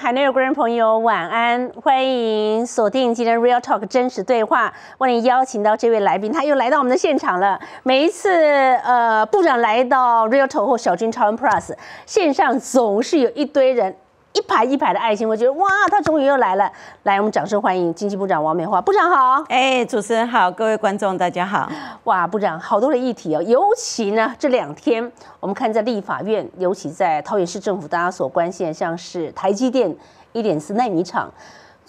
海内外观众朋友，晚安！欢迎锁定今天 Real Talk 真实对话。欢迎邀请到这位来宾，他又来到我们的现场了。每一次，呃，部长来到 Real Talk 或小军超人 Plus 线上，总是有一堆人。一排一排的爱心，我觉得哇，他终于又来了！来，我们掌声欢迎经济部长王美花部长好。哎，主持人好，各位观众大家好。哇，部长，好多的议题哦，尤其呢这两天，我们看在立法院，尤其在桃园市政府，大家所关心的像是台积电一点四纳米厂。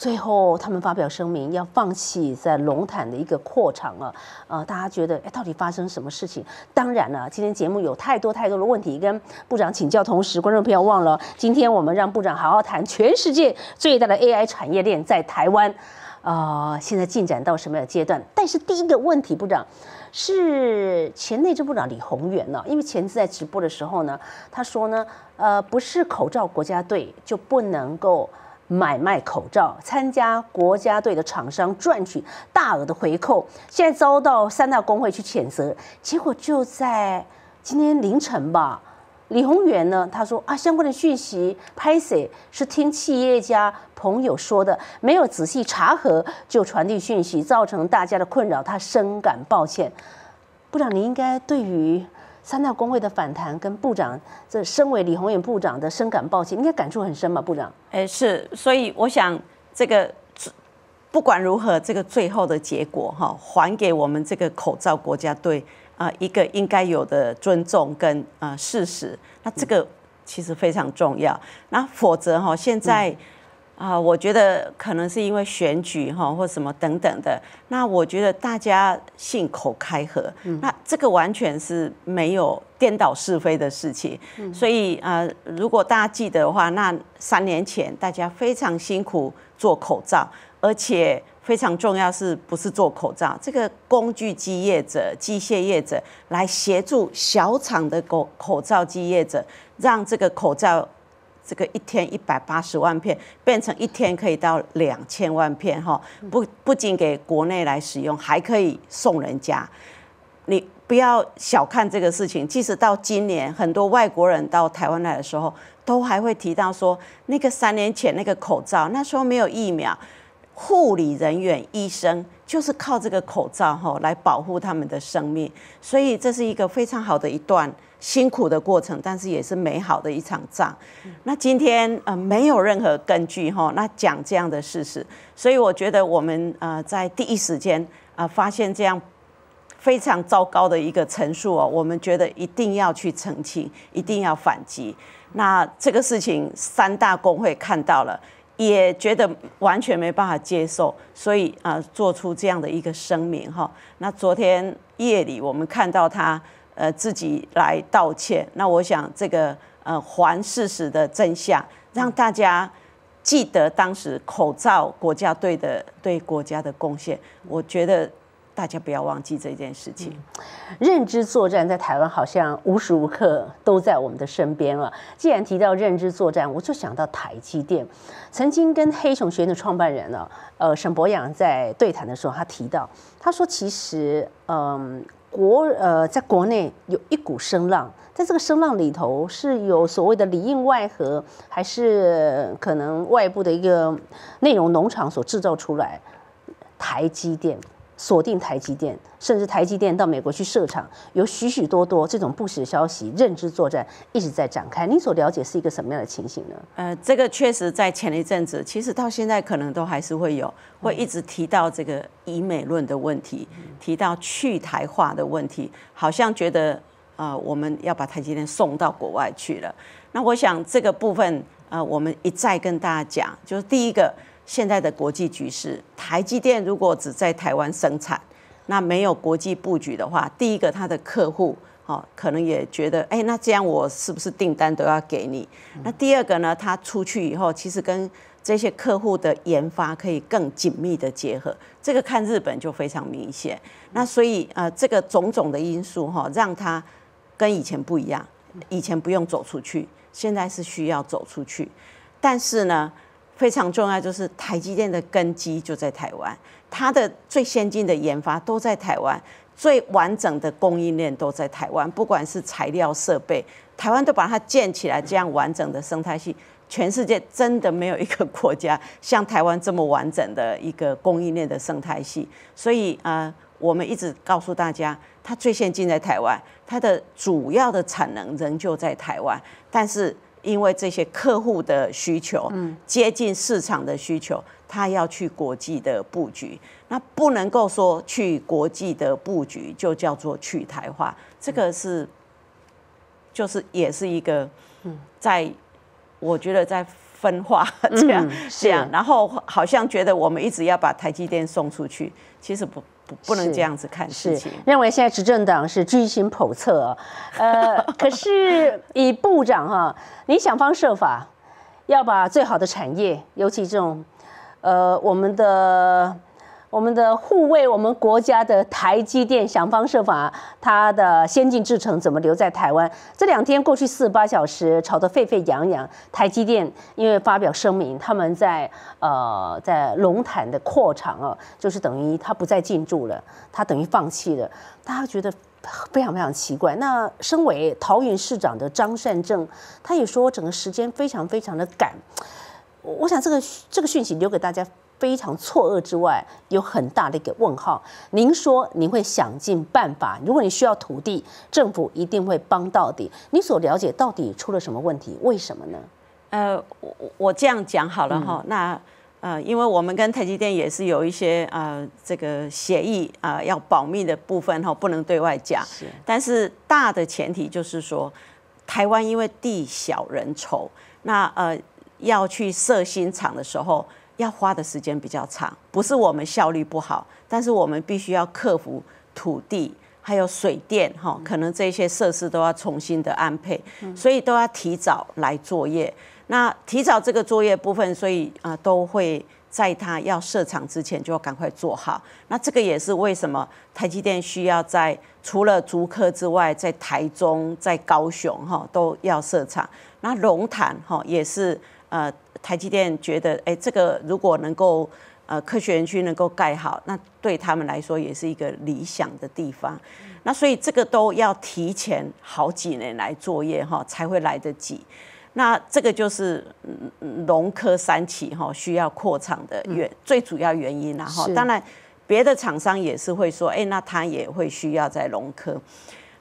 最后，他们发表声明要放弃在龙潭的一个扩厂了。呃，大家觉得，哎，到底发生什么事情？当然了，今天节目有太多太多的问题跟部长请教。同时，观众朋友忘了，今天我们让部长好好谈全世界最大的 AI 产业链在台湾，啊，现在进展到什么样的阶段？但是第一个问题，部长是前内政部长李宏源呢，因为前次在直播的时候呢，他说呢，呃，不是口罩国家队就不能够。买卖口罩、参加国家队的厂商赚取大额的回扣，现在遭到三大工会去谴责。结果就在今天凌晨吧，李宏源呢？他说啊，相关的讯息 p a 是听企业家朋友说的，没有仔细查核就传递讯息，造成大家的困扰，他深感抱歉。部长，你应该对于。三大工会的反弹，跟部长这身为李鸿远部长的深感抱歉，应该感触很深吧，部长？哎，是，所以我想这个不管如何，这个最后的结果哈，还给我们这个口罩国家队啊一个应该有的尊重跟啊事实，那这个其实非常重要，那否则哈现在。啊，我觉得可能是因为选举哈，或什么等等的。那我觉得大家信口开河，那这个完全是没有颠倒是非的事情。所以啊，如果大家记得的话，那三年前大家非常辛苦做口罩，而且非常重要是不是做口罩？这个工具基业者、机械业者来协助小厂的口口罩基业者，让这个口罩。这个一天一百八十万片，变成一天可以到两千万片哈，不不仅给国内来使用，还可以送人家。你不要小看这个事情，即使到今年，很多外国人到台湾来的时候，都还会提到说，那个三年前那个口罩，那时候没有疫苗，护理人员、医生就是靠这个口罩哈来保护他们的生命，所以这是一个非常好的一段。辛苦的过程，但是也是美好的一场仗。那今天呃没有任何根据哈，那讲这样的事实，所以我觉得我们呃在第一时间啊发现这样非常糟糕的一个陈述哦，我们觉得一定要去澄清，一定要反击。那这个事情三大工会看到了，也觉得完全没办法接受，所以啊做出这样的一个声明哈。那昨天夜里我们看到他。呃，自己来道歉。那我想，这个呃，还事实的真相，让大家记得当时口罩国家队的对国家的贡献。我觉得大家不要忘记这件事情。认知作战在台湾好像无时无刻都在我们的身边了。既然提到认知作战，我就想到台积电曾经跟黑熊学院的创办人呢，呃，沈博阳在对谈的时候，他提到，他说其实，嗯。国呃，在国内有一股声浪，在这个声浪里头是有所谓的里应外合，还是可能外部的一个内容农场所制造出来？台积电。锁定台积电，甚至台积电到美国去设厂，有许许多多这种不实消息，认知作战一直在展开。你所了解是一个什么样的情形呢？呃，这个确实在前一阵子，其实到现在可能都还是会有，会一直提到这个以美论的问题，提到去台化的问题，好像觉得啊，我们要把台积电送到国外去了。那我想这个部分，呃，我们一再跟大家讲，就是第一个。现在的国际局势，台积电如果只在台湾生产，那没有国际布局的话，第一个它的客户哦，可能也觉得，哎，那这样我是不是订单都要给你？那第二个呢，它出去以后，其实跟这些客户的研发可以更紧密的结合。这个看日本就非常明显。那所以呃，这个种种的因素哈，让它跟以前不一样。以前不用走出去，现在是需要走出去。但是呢？非常重要，就是台积电的根基就在台湾，它的最先进的研发都在台湾，最完整的供应链都在台湾，不管是材料、设备，台湾都把它建起来，这样完整的生态系，全世界真的没有一个国家像台湾这么完整的一个供应链的生态系。所以啊，我们一直告诉大家，它最先进在台湾，它的主要的产能仍旧在台湾，但是。因为这些客户的需求，嗯，接近市场的需求，他要去国际的布局，那不能够说去国际的布局就叫做去台化，这个是，就是也是一个，在我觉得在分化这样这样，然后好像觉得我们一直要把台积电送出去，其实不。不能这样子看事情，认为现在执政党是居心叵测，呃，可是以部长哈，你想方设法要把最好的产业，尤其这种，呃，我们的。我们的护卫，我们国家的台积电想方设法，它的先进制程怎么留在台湾？这两天过去四十八小时，吵得沸沸扬扬。台积电因为发表声明，他们在呃在龙潭的扩厂啊，就是等于他不再进驻了，他等于放弃了。大家觉得非常非常奇怪。那身为桃园市长的张善政，他也说整个时间非常非常的赶。我想这个这个讯息留给大家。非常错愕之外，有很大的一个问号。您说您会想尽办法，如果你需要土地，政府一定会帮到底。你所了解到底出了什么问题？为什么呢？呃，我我这样讲好了哈。那呃，因为我们跟台积电也是有一些呃这个协议啊，要保密的部分哈，不能对外讲。是。但是大的前提就是说，台湾因为地小人稠，那呃要去设新厂的时候。要花的时间比较长，不是我们效率不好，但是我们必须要克服土地还有水电哈，可能这些设施都要重新的安配，所以都要提早来作业。那提早这个作业部分，所以啊都会在它要设厂之前就要赶快做好。那这个也是为什么台积电需要在除了竹科之外，在台中、在高雄哈都要设厂，那龙潭哈也是呃。台积电觉得，哎，这个如果能够，呃，科学园区能够盖好，那对他们来说也是一个理想的地方。那所以这个都要提前好几年来作业哈，才会来得及。那这个就是农科三起哈，需要扩厂的原最主要原因然哈，当然别的厂商也是会说，哎，那他也会需要在农科。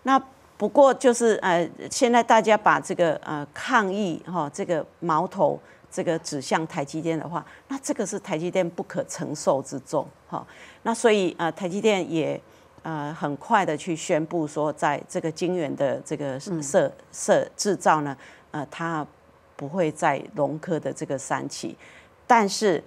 那不过就是呃，现在大家把这个呃抗议哈，这个矛头。这个指向台积电的话，那这个是台积电不可承受之重，哈。那所以啊，台积电也啊很快的去宣布说，在这个晶圆的这个设设制造呢，呃，它不会在龙科的这个三期，但是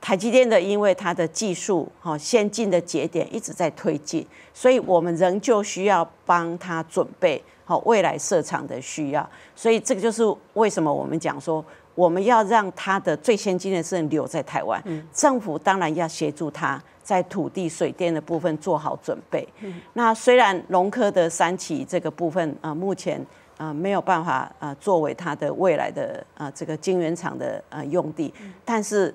台积电的因为它的技术哈先进的节点一直在推进，所以我们仍旧需要帮他准备好未来设厂的需要，所以这个就是为什么我们讲说。我们要让他的最先进的设备留在台湾，政府当然要协助他在土地、水电的部分做好准备。那虽然农科的三起这个部分啊，目前啊没有办法啊作为他的未来的啊这个晶圆厂的啊用地，但是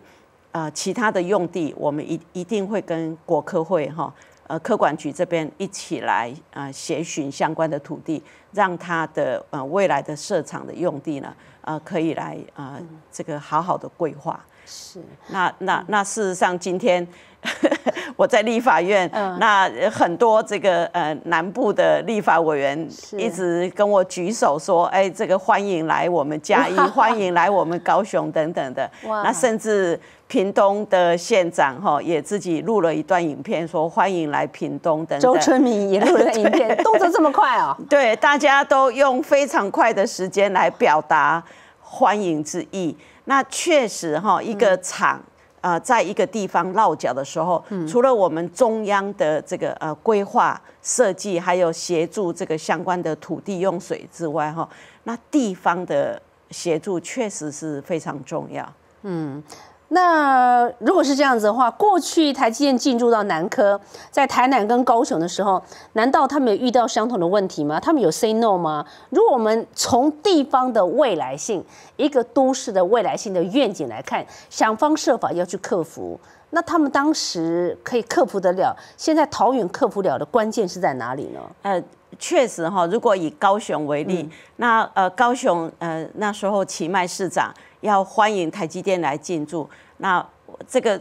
啊其他的用地，我们一一定会跟国科会哈。呃，科管局这边一起来啊，协寻相关的土地，让他的呃未来的设厂的用地呢，呃，可以来啊，这个好好的规划。是。那那那事实上，今天 我在立法院，那很多这个呃南部的立法委员一直跟我举手说：“哎，这个欢迎来我们嘉义，欢迎来我们高雄等等的。”那甚至。屏东的县长哈也自己录了一段影片，说欢迎来屏东等。周春明也录了影片，动作这么快哦。对，大家都用非常快的时间来表达欢迎之意。那确实哈，一个厂啊，在一个地方落脚的时候，除了我们中央的这个呃规划设计，还有协助这个相关的土地用水之外哈，那地方的协助确实是非常重要。嗯。那如果是这样子的话，过去台积电进驻到南科，在台南跟高雄的时候，难道他们有遇到相同的问题吗？他们有 say no 吗？如果我们从地方的未来性，一个都市的未来性的愿景来看，想方设法要去克服，那他们当时可以克服得了，现在桃园克服了的关键是在哪里呢？呃，确实哈，如果以高雄为例，那呃高雄呃那时候奇迈市长。要欢迎台积电来进驻，那这个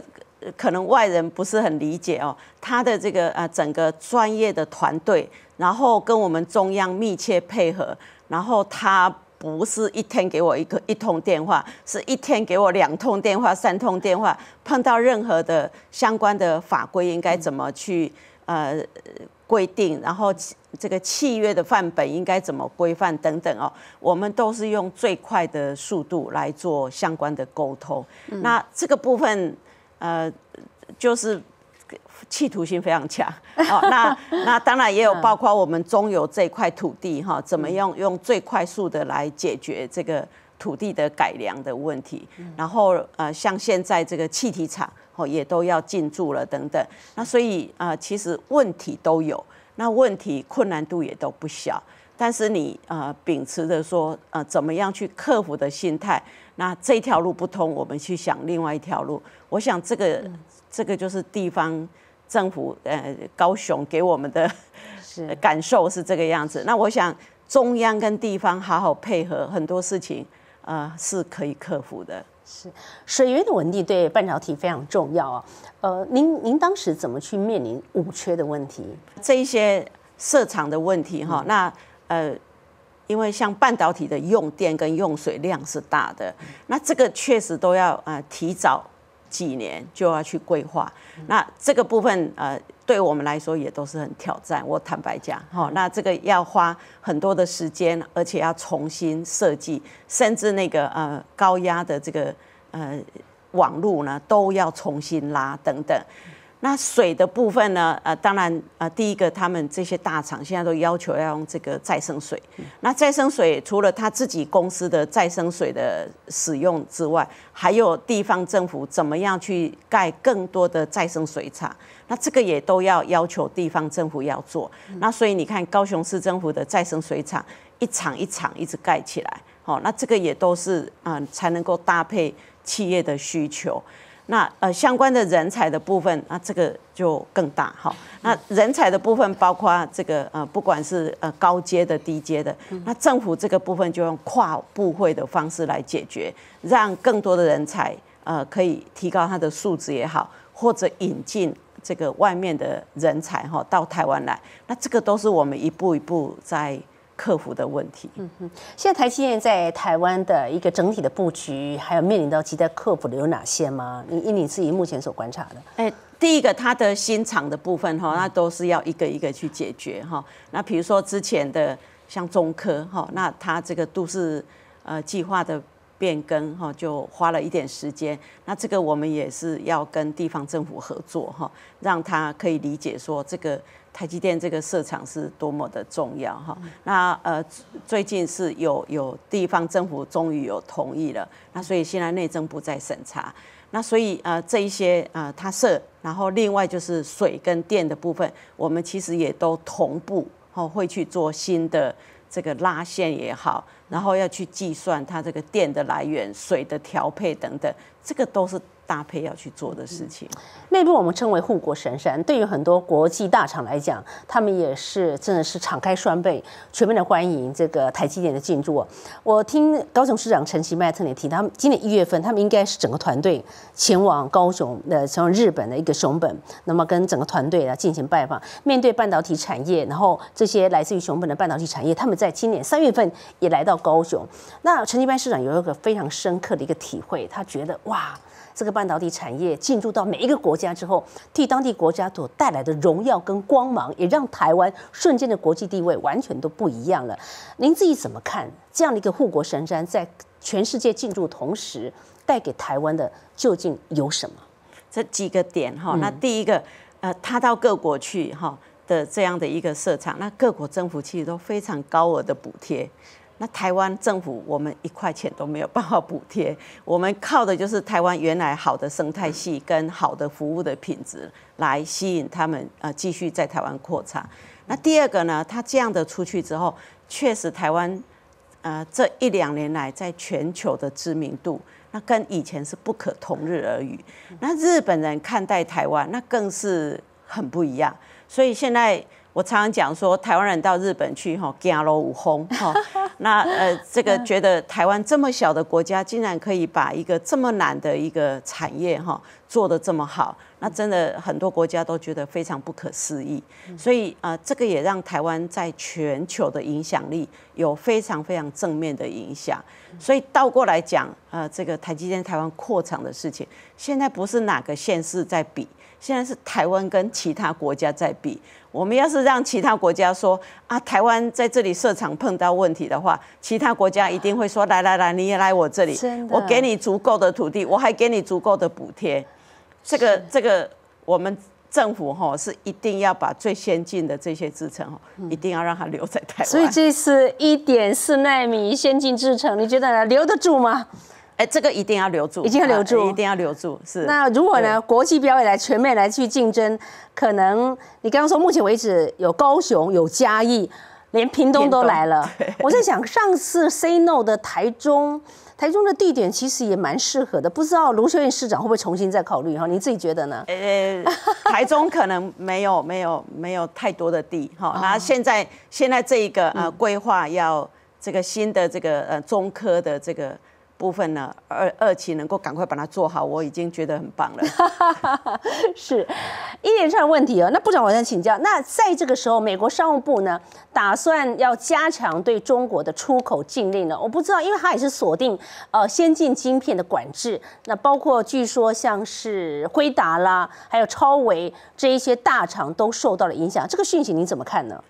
可能外人不是很理解哦。他的这个呃整个专业的团队，然后跟我们中央密切配合，然后他不是一天给我一个一通电话，是一天给我两通电话、三通电话。碰到任何的相关的法规，应该怎么去呃？规定，然后这个契约的范本应该怎么规范等等哦，我们都是用最快的速度来做相关的沟通。那这个部分，呃，就是企图心非常强。哦，那那当然也有包括我们中油这块土地哈，怎么样用最快速的来解决这个土地的改良的问题。然后呃，像现在这个气体厂。也都要进驻了等等，那所以啊，其实问题都有，那问题困难度也都不小。但是你啊，秉持着说啊，怎么样去克服的心态，那这条路不通，我们去想另外一条路。我想这个这个就是地方政府呃，高雄给我们的感受是这个样子。那我想中央跟地方好好配合，很多事情啊是可以克服的。是水源的稳定对半导体非常重要啊。呃，您您当时怎么去面临五缺的问题？这一些设厂的问题哈，那呃，因为像半导体的用电跟用水量是大的，那这个确实都要啊提早。几年就要去规划，那这个部分呃，对我们来说也都是很挑战。我坦白讲，哈，那这个要花很多的时间，而且要重新设计，甚至那个呃高压的这个呃网路呢，都要重新拉等等。那水的部分呢？呃，当然，呃，第一个，他们这些大厂现在都要求要用这个再生水。那再生水除了他自己公司的再生水的使用之外，还有地方政府怎么样去盖更多的再生水厂？那这个也都要要求地方政府要做。那所以你看，高雄市政府的再生水厂，一场一场一直盖起来。好，那这个也都是嗯，才能够搭配企业的需求。那呃，相关的人才的部分，那这个就更大哈。那人才的部分包括这个呃，不管是呃高阶的、低阶的，那政府这个部分就用跨部会的方式来解决，让更多的人才呃可以提高他的素质也好，或者引进这个外面的人才哈到台湾来，那这个都是我们一步一步在。克服的问题，嗯嗯，现在台积电在台湾的一个整体的布局，还有面临到亟待克服的有哪些吗？你以你自己目前所观察的，哎，第一个它的新厂的部分哈，那都是要一个一个去解决哈。那比如说之前的像中科哈，那它这个都是呃计划的。变更哈，就花了一点时间。那这个我们也是要跟地方政府合作哈，让他可以理解说这个台积电这个设厂是多么的重要哈。那呃，最近是有有地方政府终于有同意了，那所以现在内政部在审查。那所以呃，这一些呃，它设，然后另外就是水跟电的部分，我们其实也都同步哦，会去做新的这个拉线也好。然后要去计算它这个电的来源、水的调配等等。这个都是搭配要去做的事情。内部我们称为护国神山，对于很多国际大厂来讲，他们也是真的是敞开双臂，全面的欢迎这个台积电的进驻。我听高雄市长陈其迈特别提他们今年一月份他们应该是整个团队前往高雄，的，前往日本的一个熊本，那么跟整个团队来进行拜访。面对半导体产业，然后这些来自于熊本的半导体产业，他们在今年三月份也来到高雄。那陈其迈市长有一个非常深刻的一个体会，他觉得哇。啊，这个半导体产业进入到每一个国家之后，替当地国家所带来的荣耀跟光芒，也让台湾瞬间的国际地位完全都不一样了。您自己怎么看这样的一个护国神山在全世界进驻同时带给台湾的究竟有什么？这几个点哈，那第一个，呃，他到各国去哈的这样的一个市场，那各国政府其实都非常高额的补贴。那台湾政府，我们一块钱都没有办法补贴，我们靠的就是台湾原来好的生态系跟好的服务的品质来吸引他们呃继续在台湾扩产。那第二个呢，他这样的出去之后，确实台湾，呃，这一两年来在全球的知名度，那跟以前是不可同日而语。那日本人看待台湾，那更是很不一样。所以现在。我常常讲说，台湾人到日本去，哈，干了五轰，哈，那呃，这个觉得台湾这么小的国家，竟然可以把一个这么难的一个产业，哈。做的这么好，那真的很多国家都觉得非常不可思议。所以啊，这个也让台湾在全球的影响力有非常非常正面的影响。所以倒过来讲，呃，这个台积电台湾扩厂的事情，现在不是哪个县市在比，现在是台湾跟其他国家在比。我们要是让其他国家说啊，台湾在这里设厂碰到问题的话，其他国家一定会说：来来来，你也来我这里，我给你足够的土地，我还给你足够的补贴。这个这个，我们政府哈是一定要把最先进的这些制成哈，一定要让它留在台湾。所以这是一点四纳米先进制成，你觉得留得住吗？哎，这个一定要留住，一定要留住，一定要留住。是。那如果呢，国际标委来全面来去竞争，可能你刚刚说，目前为止有高雄、有嘉义，连屏东都来了。我在想，上次 say no 的台中。台中的地点其实也蛮适合的，不知道卢秀燕市长会不会重新再考虑哈？你自己觉得呢？呃，台中可能没有、没有、没有太多的地哈。那现在现在这一个呃规划要这个新的这个呃中科的这个。部分呢，二二期能够赶快把它做好，我已经觉得很棒了。是，一点上的问题哦。那部长，我想请教，那在这个时候，美国商务部呢，打算要加强对中国的出口禁令呢？我不知道，因为它也是锁定呃先进晶片的管制，那包括据说像是辉达啦，还有超维这一些大厂都受到了影响。这个讯息你怎么看呢？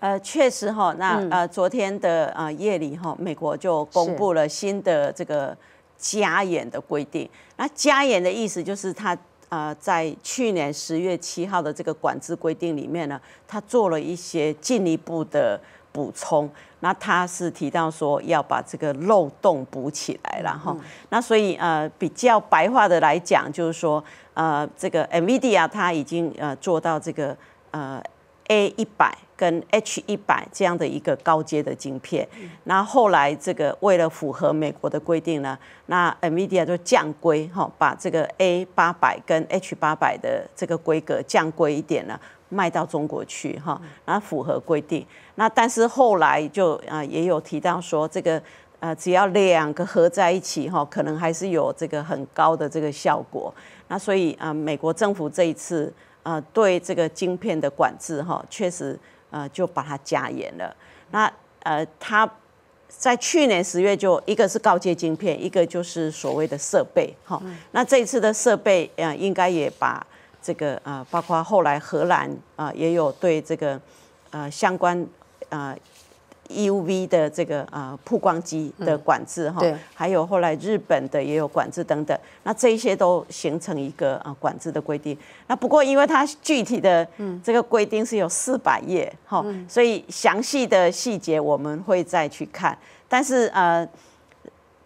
呃，确实哈，那呃，昨天的呃夜里哈，美国就公布了新的这个加严的规定。那加严的意思就是，它呃在去年十月七号的这个管制规定里面呢，它做了一些进一步的补充。那它是提到说要把这个漏洞补起来了哈。那所以呃，比较白话的来讲，就是说呃，这个 MVD i a 它已经呃做到这个呃 A 一百。跟 H 一百这样的一个高阶的晶片，那后来这个为了符合美国的规定呢，那 Nvidia 就降规哈，把这个 A 八百跟 H 八百的这个规格降规一点呢，卖到中国去哈，然后符合规定。那但是后来就啊也有提到说，这个呃只要两个合在一起哈，可能还是有这个很高的这个效果。那所以啊，美国政府这一次啊对这个晶片的管制哈，确实。呃，就把它加严了。那呃，它在去年十月就一个是高阶晶片，一个就是所谓的设备。好，那这次的设备呃，应该也把这个呃，包括后来荷兰啊，也有对这个呃相关呃。U V 的这个啊，曝光机的管制哈，还有后来日本的也有管制等等，那这些都形成一个啊管制的规定。那不过因为它具体的这个规定是有四百页哈，所以详细的细节我们会再去看。但是呃，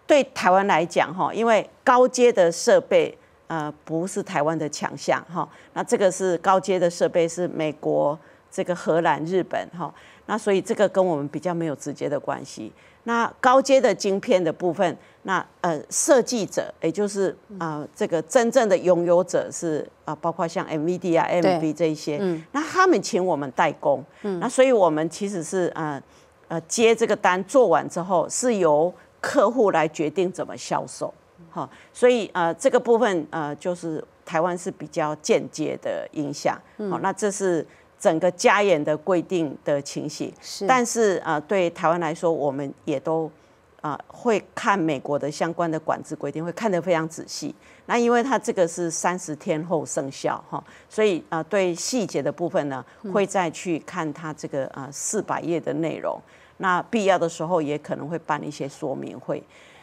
对台湾来讲哈，因为高阶的设备呃不是台湾的强项哈，那这个是高阶的设备是美国、这个荷兰、日本哈。那所以这个跟我们比较没有直接的关系。那高阶的晶片的部分，那呃设计者，也就是啊这个真正的拥有者是啊，包括像 MVD 啊、m v 这一些，那他们请我们代工，那所以我们其实是呃呃接这个单，做完之后是由客户来决定怎么销售。好，所以呃这个部分呃就是台湾是比较间接的影响。好，那这是。整个加严的规定的情形，是，但是啊，对台湾来说，我们也都啊会看美国的相关的管制规定，会看得非常仔细。那因为它这个是三十天后生效哈，所以啊，对细节的部分呢，会再去看它这个啊四百页的内容。那必要的时候也可能会办一些说明会。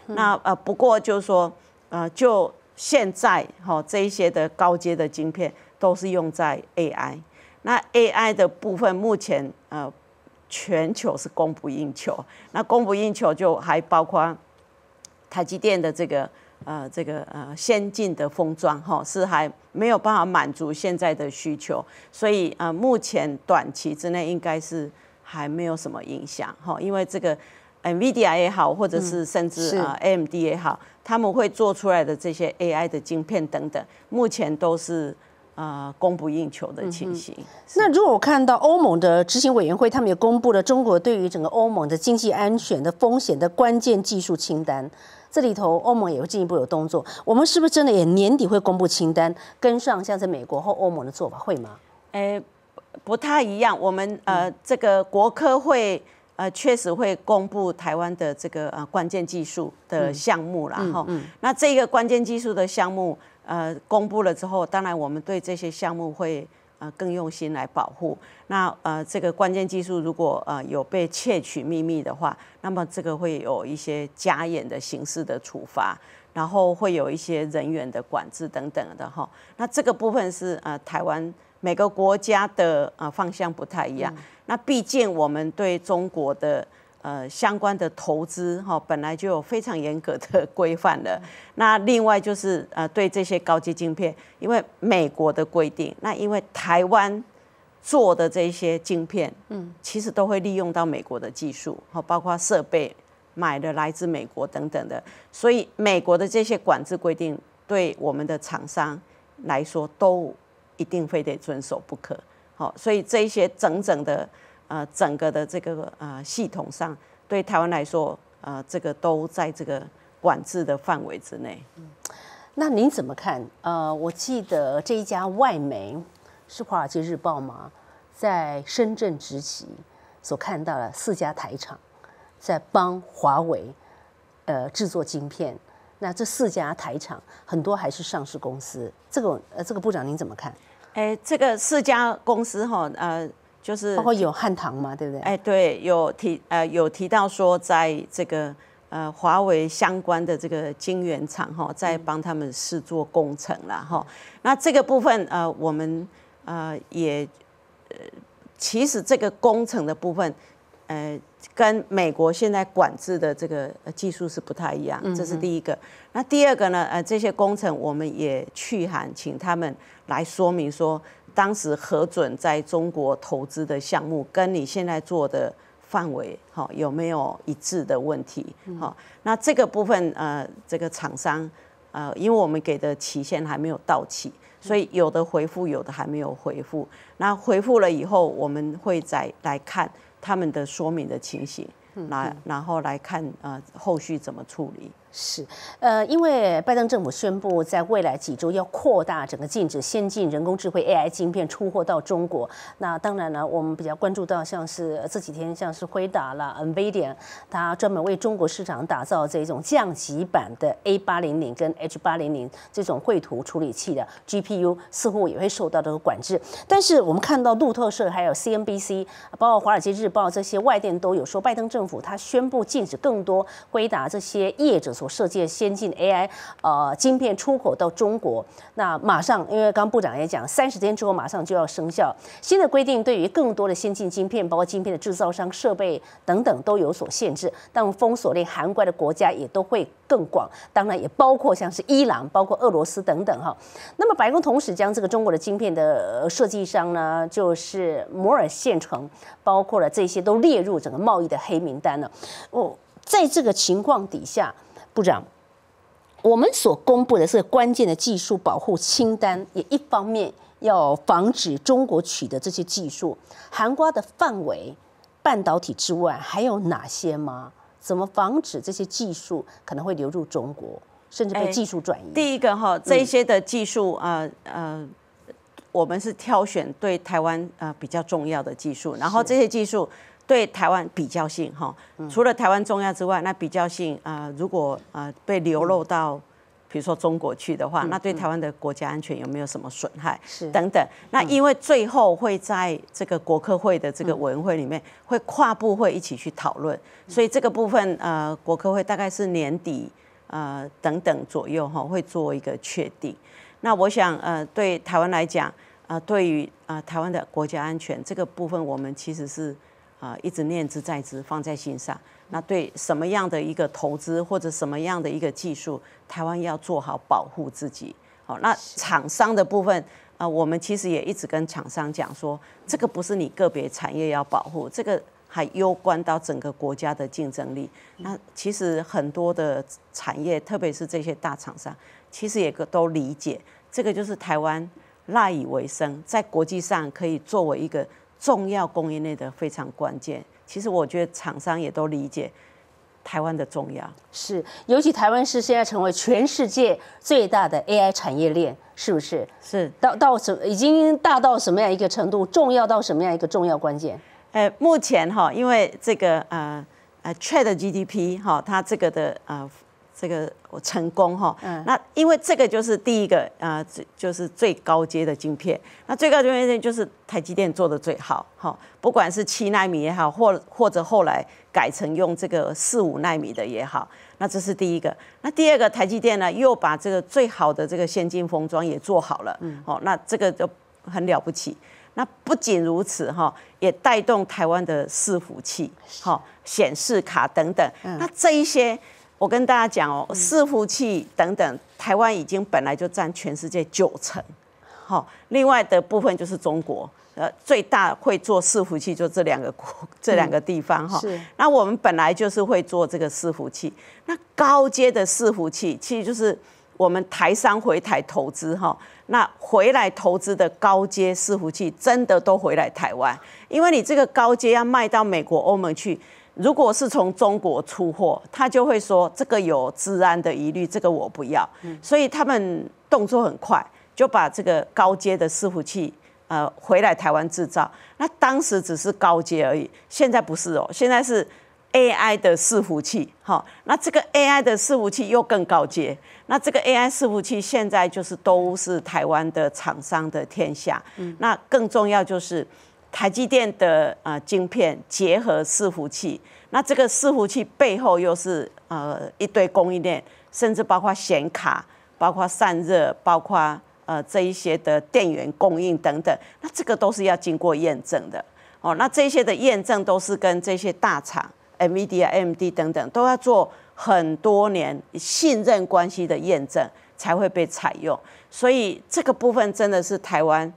那呃，不过就是说啊，就现在哈，这一些的高阶的晶片都是用在 AI。那 AI 的部分目前呃，全球是供不应求。那供不应求就还包括台积电的这个呃这个呃先进的封装哈，是还没有办法满足现在的需求。所以呃，目前短期之内应该是还没有什么影响哈，因为这个 NVIDIA 也好，或者是甚至啊 AMD 也好，他们会做出来的这些 AI 的晶片等等，目前都是。啊，供不应求的情形。那如果我看到欧盟的执行委员会，他们也公布了中国对于整个欧盟的经济安全的风险的关键技术清单，这里头欧盟也会进一步有动作。我们是不是真的也年底会公布清单，跟上像在美国或欧盟的做法会吗？哎，不太一样。我们呃，这个国科会呃，确实会公布台湾的这个呃关键技术的项目啦。哈。那这个关键技术的项目。呃，公布了之后，当然我们对这些项目会呃更用心来保护。那呃，这个关键技术如果呃有被窃取秘密的话，那么这个会有一些加严的形式的处罚，然后会有一些人员的管制等等的哈。那这个部分是呃台湾每个国家的呃方向不太一样。那毕竟我们对中国的。呃，相关的投资哈，本来就有非常严格的规范的。那另外就是呃，对这些高级晶片，因为美国的规定，那因为台湾做的这些晶片，嗯，其实都会利用到美国的技术，好，包括设备买的来自美国等等的，所以美国的这些管制规定对我们的厂商来说都一定非得遵守不可。好，所以这些整整的。呃，整个的这个呃系统上，对台湾来说，呃，这个都在这个管制的范围之内。那您怎么看？呃，我记得这一家外媒是《华尔街日报》吗？在深圳执旗所看到的四家台厂在帮华为呃制作晶片。那这四家台厂很多还是上市公司，这个呃，这个部长您怎么看？哎，这个四家公司哈，呃。就是包括有汉唐嘛，对不对？哎，对，有提呃有提到说，在这个呃华为相关的这个晶圆厂哈，在帮他们试做工程了哈。那这个部分呃我们呃也呃其实这个工程的部分呃跟美国现在管制的这个技术是不太一样，这是第一个。那第二个呢？呃，这些工程我们也去函请他们来说明说。当时核准在中国投资的项目，跟你现在做的范围，哈，有没有一致的问题？哈，那这个部分，呃，这个厂商，呃，因为我们给的期限还没有到期，所以有的回复，有的还没有回复。那回复了以后，我们会再来看他们的说明的情形，来，然后来看呃后续怎么处理。是，呃，因为拜登政府宣布，在未来几周要扩大整个禁止先进人工智慧 AI 晶片出货到中国。那当然了，我们比较关注到，像是这几天，像是辉达了，NVIDIA，它专门为中国市场打造这种降级版的 A 八零零跟 H 八零零这种绘图处理器的 GPU，似乎也会受到这个管制。但是我们看到路透社还有 CNBC，包括华尔街日报这些外电都有说，拜登政府它宣布禁止更多辉达这些业者。所设计的先进 AI，呃，晶片出口到中国，那马上，因为刚部长也讲，三十天之后马上就要生效新的规定，对于更多的先进晶片，包括晶片的制造商、设备等等都有所限制。但封锁令，相关的国家也都会更广，当然也包括像是伊朗、包括俄罗斯等等哈。那么白宫同时将这个中国的晶片的设计商呢，就是摩尔线程，包括了这些都列入整个贸易的黑名单了。哦，在这个情况底下。部长，我们所公布的是关键的技术保护清单，也一方面要防止中国取得这些技术。韩盖的范围，半导体之外还有哪些吗？怎么防止这些技术可能会流入中国，甚至被技术转移？第一个哈，这些的技术啊呃，我们是挑选对台湾啊比较重要的技术，然后这些技术。对台湾比较性哈，除了台湾重要之外，那比较性啊，如果啊被流露到，比如说中国去的话，那对台湾的国家安全有没有什么损害？是等等。那因为最后会在这个国科会的这个委员会里面会跨部会一起去讨论，所以这个部分呃，国科会大概是年底呃等等左右哈，会做一个确定。那我想呃，对台湾来讲啊，对于啊台湾的国家安全这个部分，我们其实是。啊，一直念之在之，放在心上。那对什么样的一个投资或者什么样的一个技术，台湾要做好保护自己。好，那厂商的部分啊，我们其实也一直跟厂商讲说，这个不是你个别产业要保护，这个还攸关到整个国家的竞争力。那其实很多的产业，特别是这些大厂商，其实也都理解，这个就是台湾赖以为生，在国际上可以作为一个。重要供应链的非常关键，其实我觉得厂商也都理解台湾的重要，是尤其台湾是现在成为全世界最大的 AI 产业链，是不是？是到到什已经大到什么样一个程度，重要到什么样一个重要关键？呃，目前哈，因为这个呃呃，trade GDP 哈，它这个的啊。这个我成功哈，那因为这个就是第一个啊，最就是最高阶的晶片。那最高阶晶片就是台积电做的最好哈，不管是七纳米也好，或或者后来改成用这个四五纳米的也好，那这是第一个。那第二个，台积电呢又把这个最好的这个先进封装也做好了，嗯。好，那这个就很了不起。那不仅如此哈，也带动台湾的伺服器、好显示卡等等，那这一些。我跟大家讲哦，伺服器等等，台湾已经本来就占全世界九成，好，另外的部分就是中国，呃，最大会做伺服器就这两个国 这两个地方哈。是。那我们本来就是会做这个伺服器，那高阶的伺服器其实就是我们台商回台投资哈，那回来投资的高阶伺服器真的都回来台湾，因为你这个高阶要卖到美国、欧盟去。如果是从中国出货，他就会说这个有治安的疑虑，这个我不要。所以他们动作很快，就把这个高阶的伺服器呃回来台湾制造。那当时只是高阶而已，现在不是哦，现在是 AI 的伺服器。好，那这个 AI 的伺服器又更高阶，那这个 AI 伺服器现在就是都是台湾的厂商的天下。那更重要就是。台积电的呃晶片结合伺服器，那这个伺服器背后又是呃一堆供应链，甚至包括显卡、包括散热、包括呃这一些的电源供应等等，那这个都是要经过验证的哦。那这些的验证都是跟这些大厂，M E D I M D 等等，都要做很多年信任关系的验证才会被采用。所以这个部分真的是台湾。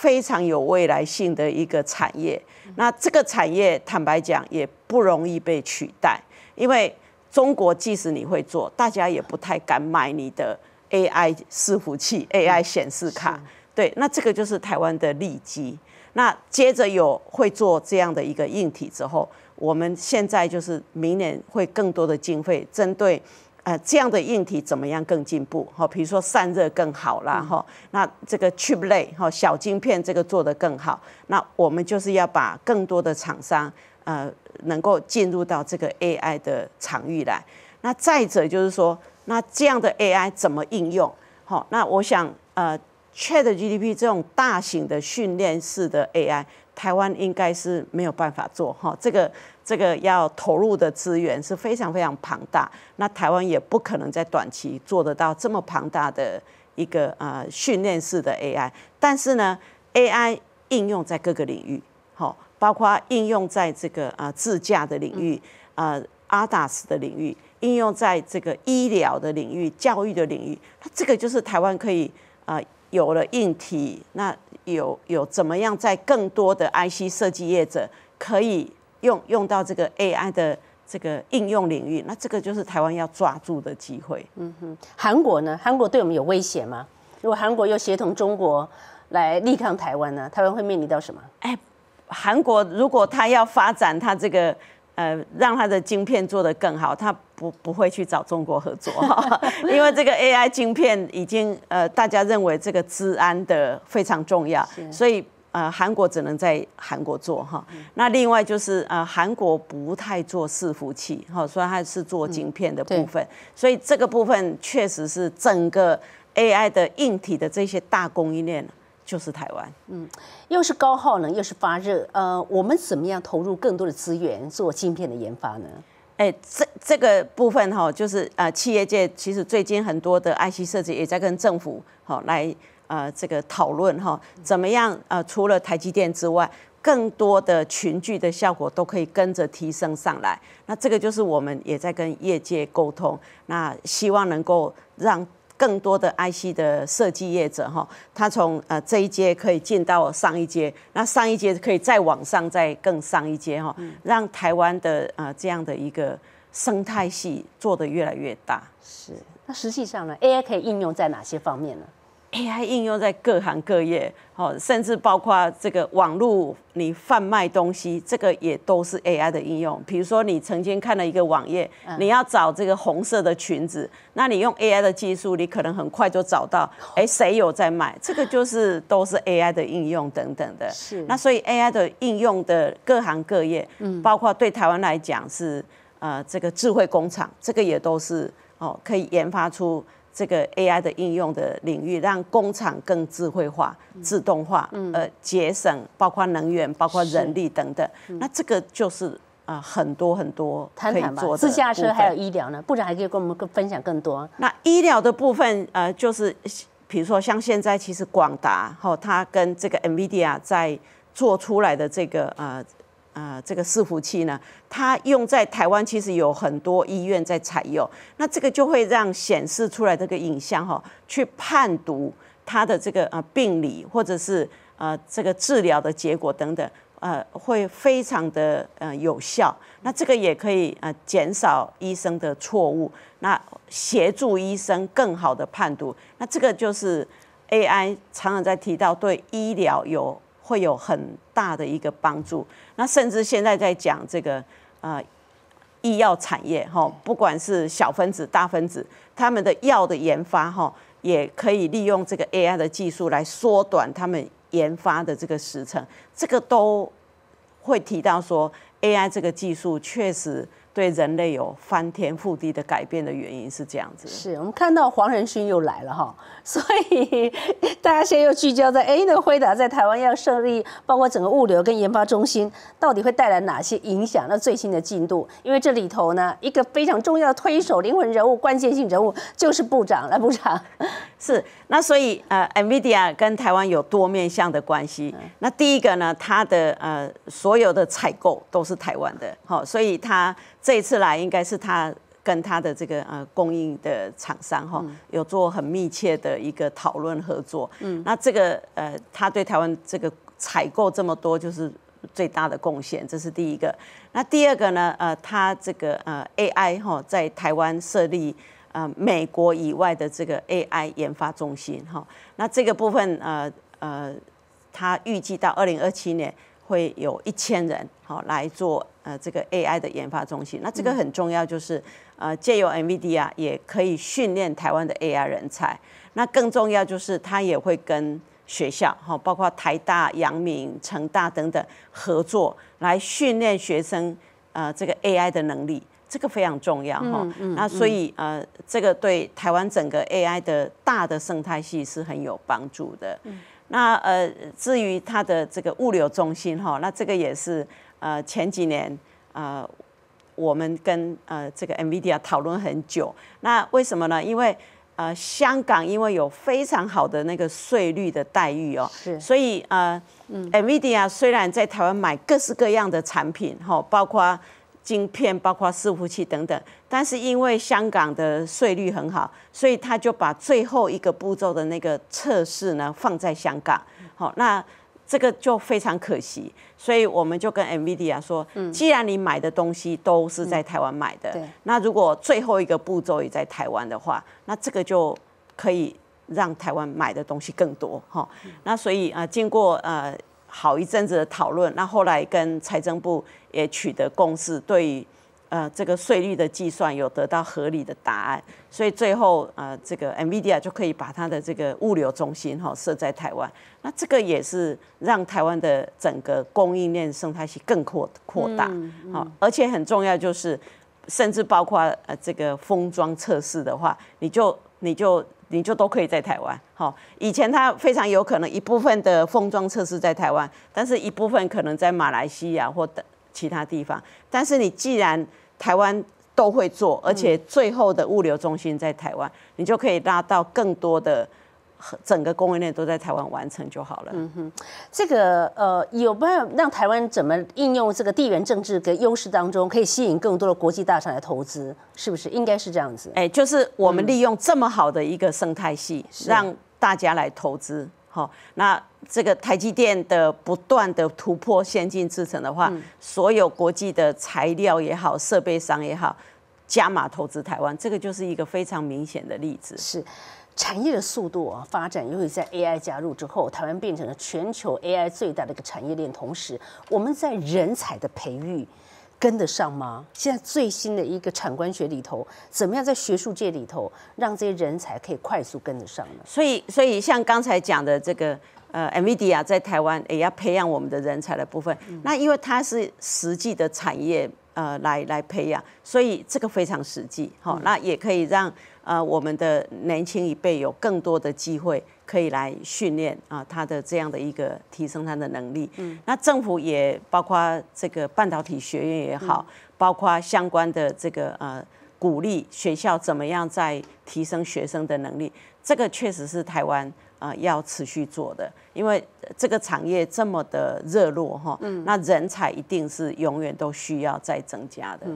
非常有未来性的一个产业，那这个产业坦白讲也不容易被取代，因为中国即使你会做，大家也不太敢买你的 AI 伺服器、AI 显示卡。对，那这个就是台湾的利基。那接着有会做这样的一个硬体之后，我们现在就是明年会更多的经费针对。呃，这样的硬体怎么样更进步？哈，比如说散热更好啦，哈，那这个 chip 类哈，小晶片这个做得更好。那我们就是要把更多的厂商呃，能够进入到这个 AI 的场域来。那再者就是说，那这样的 AI 怎么应用？好，那我想呃，ChatGPT 这种大型的训练式的 AI，台湾应该是没有办法做哈，这个。这个要投入的资源是非常非常庞大，那台湾也不可能在短期做得到这么庞大的一个呃训练式的 AI。但是呢，AI 应用在各个领域，好，包括应用在这个啊自驾的领域啊，ADAS 的领域，应用在这个医疗的领域、教育的领域，它这个就是台湾可以啊有了硬体，那有有怎么样在更多的 IC 设计业者可以。用用到这个 AI 的这个应用领域，那这个就是台湾要抓住的机会。嗯哼，韩国呢？韩国对我们有威胁吗？如果韩国又协同中国来力抗台湾呢？台湾会面临到什么？哎，韩国如果他要发展他这个呃，让他的晶片做得更好，他不不会去找中国合作，因为这个 AI 晶片已经呃，大家认为这个治安的非常重要，所以。呃，韩国只能在韩国做哈，那另外就是呃，韩国不太做伺服器哈，所以它是做晶片的部分，所以这个部分确实是整个 AI 的硬体的这些大供应链，就是台湾。嗯，又是高耗能，又是发热，呃，我们怎么样投入更多的资源做晶片的研发呢？哎，这这个部分哈，就是呃，企业界其实最近很多的 IC 设计也在跟政府好来。呃，这个讨论哈，怎么样？呃，除了台积电之外，更多的群聚的效果都可以跟着提升上来。那这个就是我们也在跟业界沟通，那希望能够让更多的 IC 的设计业者哈，他从呃这一阶可以进到上一阶，那上一阶可以再往上再更上一阶哈，让台湾的呃这样的一个生态系做得越来越大。是。那实际上呢，AI 可以应用在哪些方面呢？AI 应用在各行各业，哦，甚至包括这个网络，你贩卖东西，这个也都是 AI 的应用。比如说，你曾经看了一个网页，你要找这个红色的裙子，那你用 AI 的技术，你可能很快就找到。哎，谁有在卖？这个就是都是 AI 的应用等等的。是。那所以 AI 的应用的各行各业，嗯，包括对台湾来讲是呃这个智慧工厂，这个也都是哦可以研发出。这个 AI 的应用的领域，让工厂更智慧化、自动化，呃，节省包括能源、包括人力等等。那这个就是啊，很多很多可以做的。自驾车还有医疗呢，不然还可以跟我们分享更多。那医疗的部分，呃，就是比如说像现在其实广达哈，它跟这个 NVIDIA 在做出来的这个呃。啊，这个伺服器呢，它用在台湾，其实有很多医院在采用。那这个就会让显示出来这个影像哈，去判读它的这个呃病理或者是呃这个治疗的结果等等，呃，会非常的呃有效。那这个也可以呃减少医生的错误，那协助医生更好的判读。那这个就是 AI 常常在提到对医疗有。会有很大的一个帮助。那甚至现在在讲这个呃医药产业哈，不管是小分子、大分子，他们的药的研发哈，也可以利用这个 AI 的技术来缩短他们研发的这个时程。这个都会提到说 AI 这个技术确实对人类有翻天覆地的改变的原因是这样子。是我们看到黄仁勋又来了哈。所以大家现在又聚焦在，哎，那辉达在台湾要设立，包括整个物流跟研发中心，到底会带来哪些影响？那最新的进度，因为这里头呢，一个非常重要的推手、灵魂人物、关键性人物就是部长，来，部长，是。那所以，呃，NVIDIA 跟台湾有多面向的关系。那第一个呢，它的呃所有的采购都是台湾的，好，所以它这一次来，应该是它。跟他的这个呃供应的厂商哈有做很密切的一个讨论合作，嗯，那这个呃他对台湾这个采购这么多就是最大的贡献，这是第一个。那第二个呢呃他这个呃 AI 哈在台湾设立呃美国以外的这个 AI 研发中心哈，那这个部分呃呃他预计到二零二七年。会有一千人好来做呃这个 AI 的研发中心，那这个很重要，就是呃借由 NVD 啊也可以训练台湾的 AI 人才，那更重要就是他也会跟学校哈，包括台大、阳明、成大等等合作来训练学生呃这个 AI 的能力，这个非常重要哈。那所以呃这个对台湾整个 AI 的大的生态系是很有帮助的。那呃，至于它的这个物流中心哈，那这个也是呃前几年啊，我们跟呃这个 NVIDIA 讨论很久。那为什么呢？因为呃，香港因为有非常好的那个税率的待遇哦，是，所以呃，NVIDIA 虽然在台湾买各式各样的产品哈，包括晶片、包括伺服器等等。但是因为香港的税率很好，所以他就把最后一个步骤的那个测试呢放在香港。好，那这个就非常可惜。所以我们就跟 MVD 啊说，既然你买的东西都是在台湾买的，那如果最后一个步骤也在台湾的话，那这个就可以让台湾买的东西更多。哈，那所以啊，经过呃好一阵子的讨论，那后来跟财政部也取得共识，对于。呃，这个税率的计算有得到合理的答案，所以最后呃，这个 Nvidia 就可以把它的这个物流中心哈设在台湾，那这个也是让台湾的整个供应链生态系更扩扩大，好，而且很重要就是，甚至包括呃这个封装测试的话，你就你就你就都可以在台湾，好，以前它非常有可能一部分的封装测试在台湾，但是一部分可能在马来西亚或等。其他地方，但是你既然台湾都会做，而且最后的物流中心在台湾，你就可以拉到更多的整个供应链都在台湾完成就好了。嗯哼，这个呃，有没有让台湾怎么应用这个地缘政治的优势当中，可以吸引更多的国际大厂来投资？是不是应该是这样子？哎，就是我们利用这么好的一个生态系，让大家来投资。好，那这个台积电的不断的突破先进制程的话，所有国际的材料也好，设备商也好，加码投资台湾，这个就是一个非常明显的例子。是产业的速度啊发展，尤其在 AI 加入之后，台湾变成了全球 AI 最大的一个产业链。同时，我们在人才的培育。跟得上吗？现在最新的一个产官学里头，怎么样在学术界里头让这些人才可以快速跟得上呢？所以，所以像刚才讲的这个呃，NVIDIA 在台湾，也要培养我们的人才的部分，那因为它是实际的产业呃来来培养，所以这个非常实际。好，那也可以让呃我们的年轻一辈有更多的机会。可以来训练啊，他的这样的一个提升他的能力。那政府也包括这个半导体学院也好，包括相关的这个呃鼓励学校怎么样在提升学生的能力，这个确实是台湾啊要持续做的。因为这个产业这么的热络哈，那人才一定是永远都需要再增加的。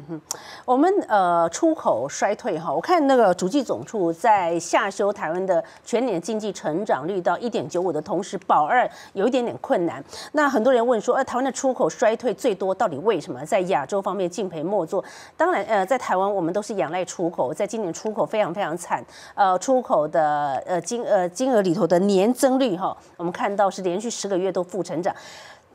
我们呃出口衰退哈，我看那个主计总处在下修台湾的全年经济成长率到一点九五的同时，保二有一点点困难。那很多人问说，呃，台湾的出口衰退最多到底为什么？在亚洲方面敬陪末座。当然，呃，在台湾我们都是仰赖出口，在今年出口非常非常惨。呃，出口的呃金呃金额里头的年增率哈，我们看。倒是连续十个月都负成长。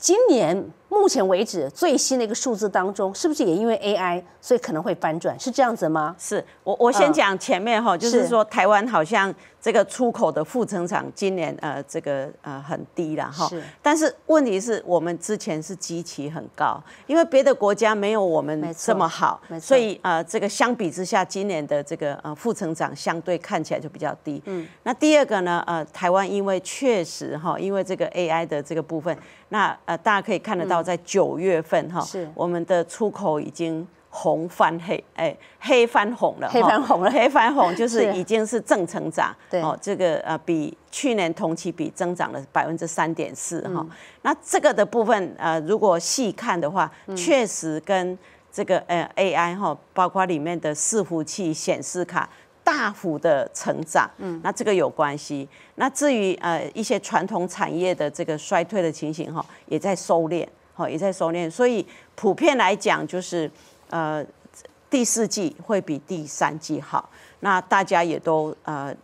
今年目前为止最新的一个数字当中，是不是也因为 AI 所以可能会翻转？是这样子吗？是我我先讲前面哈，就是说台湾好像这个出口的负增长今年呃这个呃很低了哈。是。但是问题是我们之前是基期很高，因为别的国家没有我们这么好，所以呃这个相比之下，今年的这个呃负增长相对看起来就比较低。嗯。那第二个呢呃台湾因为确实哈，因为这个 AI 的这个部分那。呃，大家可以看得到，在九月份哈，是我们的出口已经红翻黑，哎，黑翻红了，黑翻红了，黑翻红就是已经是正成长，对哦，这个呃比去年同期比增长了百分之三点四哈。那这个的部分呃，如果细看的话，确实跟这个呃 AI 哈，包括里面的伺服器、显示卡。大幅的成长，嗯，那这个有关系。那至于呃一些传统产业的这个衰退的情形哈，也在收敛，哈，也在收敛。所以普遍来讲，就是呃第四季会比第三季好。那大家也都呃。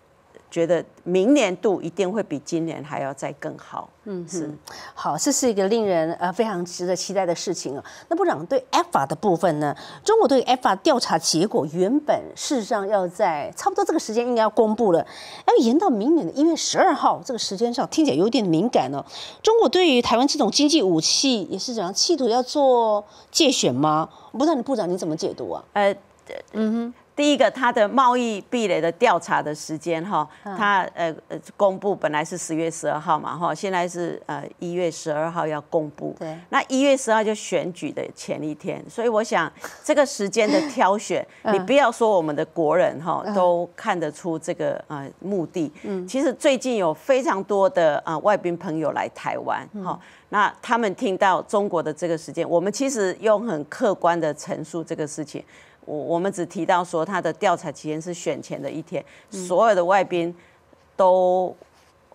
觉得明年度一定会比今年还要再更好，嗯，是，好，这是一个令人呃非常值得期待的事情啊。那部长对 a f a 的部分呢？中国对 a f a 调查结果原本事实上要在差不多这个时间应该要公布了，要延到明年的一月十二号这个时间上，听起来有点敏感哦。中国对于台湾这种经济武器也是怎样企图要做借选吗？不知道你部长你怎么解读啊？呃，嗯哼。第一个，它的贸易壁垒的调查的时间，哈，它呃呃公布本来是十月十二号嘛，哈，现在是呃一月十二号要公布，对，那一月十二就选举的前一天，所以我想这个时间的挑选，你不要说我们的国人，哈，都看得出这个呃目的。嗯，其实最近有非常多的啊外宾朋友来台湾，哈，那他们听到中国的这个时间，我们其实用很客观的陈述这个事情。我我们只提到说他的调查期间是选前的一天，所有的外宾都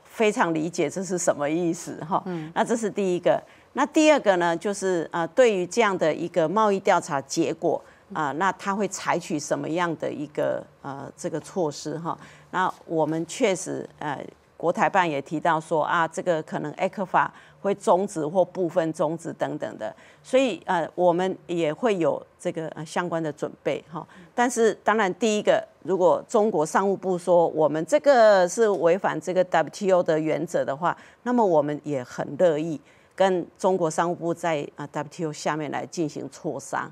非常理解这是什么意思哈。那这是第一个。那第二个呢，就是呃，对于这样的一个贸易调查结果啊，那他会采取什么样的一个呃这个措施哈？那我们确实呃，国台办也提到说啊，这个可能 A 克法。会终止或部分终止等等的，所以呃，我们也会有这个相关的准备哈。但是当然，第一个，如果中国商务部说我们这个是违反这个 WTO 的原则的话，那么我们也很乐意跟中国商务部在啊 WTO 下面来进行磋商。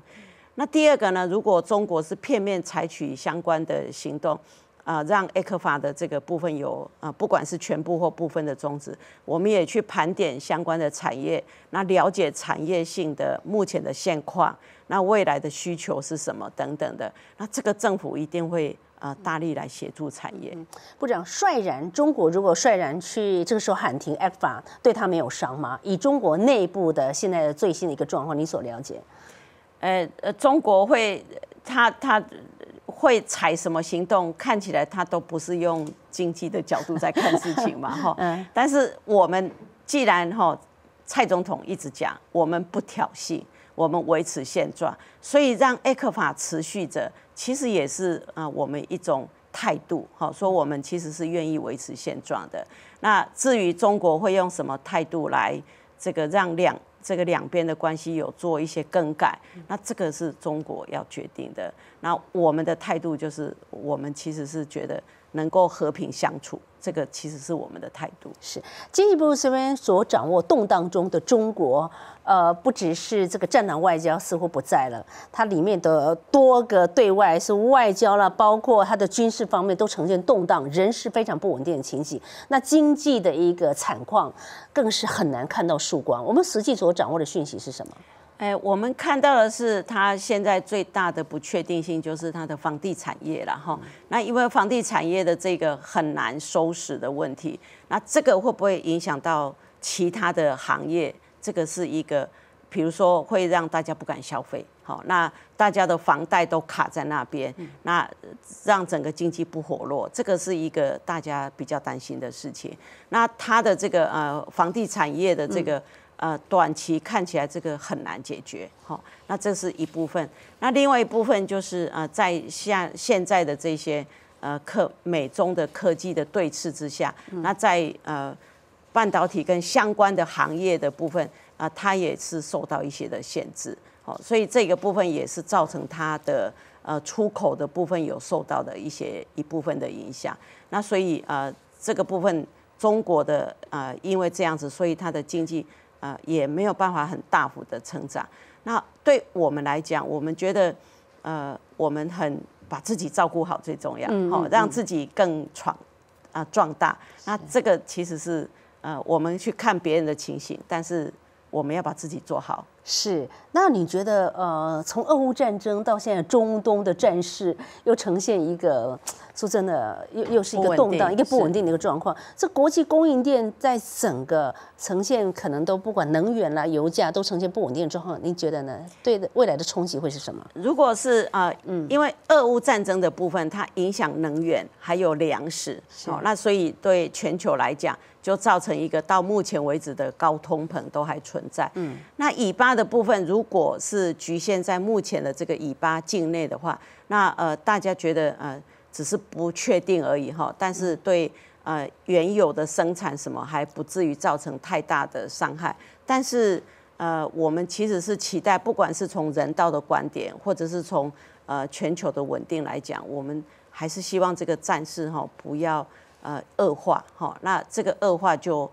那第二个呢，如果中国是片面采取相关的行动。啊，让 a 克法 a 的这个部分有啊，不管是全部或部分的终止，我们也去盘点相关的产业，那了解产业性的目前的现况，那未来的需求是什么等等的，那这个政府一定会啊大力来协助产业。部长，率然中国如果率然去这个时候喊停 e q u a 对他没有伤吗？以中国内部的现在的最新的一个状况，你所了解？呃呃，中国会他他。会采什么行动？看起来他都不是用经济的角度在看事情嘛，哈。嗯。但是我们既然哈，蔡总统一直讲，我们不挑衅，我们维持现状，所以让 a 克法持续着，其实也是啊，我们一种态度，哈，说我们其实是愿意维持现状的。那至于中国会用什么态度来这个让量？这个两边的关系有做一些更改，那这个是中国要决定的。那我们的态度就是，我们其实是觉得能够和平相处。这个其实是我们的态度。是进一步这边所掌握动荡中的中国，呃，不只是这个战狼外交似乎不在了，它里面的多个对外是外交了，包括它的军事方面都呈现动荡、人是非常不稳定的情景。那经济的一个惨况更是很难看到曙光。我们实际所掌握的讯息是什么？哎，我们看到的是，它现在最大的不确定性就是它的房地产业了哈。那因为房地产业的这个很难收拾的问题，那这个会不会影响到其他的行业？这个是一个，比如说会让大家不敢消费，好，那大家的房贷都卡在那边，那让整个经济不活络，这个是一个大家比较担心的事情。那它的这个呃房地产业的这个。呃，短期看起来这个很难解决，好，那这是一部分。那另外一部分就是呃，在现现在的这些呃科美中的科技的对峙之下，那在呃半导体跟相关的行业的部分啊，它也是受到一些的限制，好，所以这个部分也是造成它的呃出口的部分有受到的一些一部分的影响。那所以呃这个部分中国的啊，因为这样子，所以它的经济。呃，也没有办法很大幅的成长。那对我们来讲，我们觉得，呃，我们很把自己照顾好最重要，好让自己更闯，啊壮大。那这个其实是呃，我们去看别人的情形，但是我们要把自己做好。是，那你觉得呃，从俄乌战争到现在，中东的战事又呈现一个，说真的，又又是一个动荡、一个不稳定的一个状况。这国际供应链在整个呈现可能都不管能源啦、油价都呈现不稳定状况，您觉得呢？对的，未来的冲击会是什么？如果是啊，嗯，因为俄乌战争的部分，它影响能源还有粮食，哦，那所以对全球来讲，就造成一个到目前为止的高通膨都还存在。嗯，那以巴的。的部分，如果是局限在目前的这个以巴境内的话，那呃，大家觉得呃，只是不确定而已哈。但是对呃原有的生产什么还不至于造成太大的伤害。但是呃，我们其实是期待，不管是从人道的观点，或者是从呃全球的稳定来讲，我们还是希望这个战事哈不要呃恶化哈。那这个恶化就